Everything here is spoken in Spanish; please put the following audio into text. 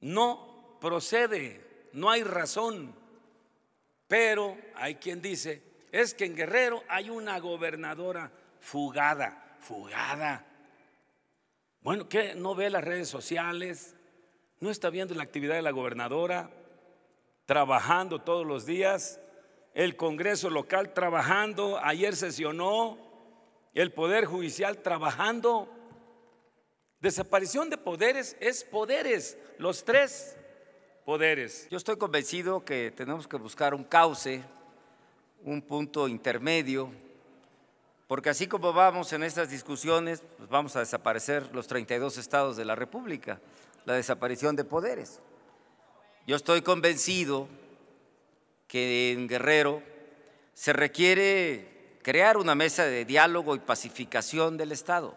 no procede, no hay razón. Pero hay quien dice, es que en Guerrero hay una gobernadora fugada, fugada. Bueno, ¿qué? ¿No ve las redes sociales? ¿No está viendo la actividad de la gobernadora? Trabajando todos los días, el Congreso local trabajando, ayer sesionó, el Poder Judicial trabajando. Desaparición de poderes es poderes, los tres poderes. Yo estoy convencido que tenemos que buscar un cauce, un punto intermedio, porque así como vamos en estas discusiones, pues vamos a desaparecer los 32 estados de la República, la desaparición de poderes. Yo estoy convencido que en Guerrero se requiere crear una mesa de diálogo y pacificación del Estado.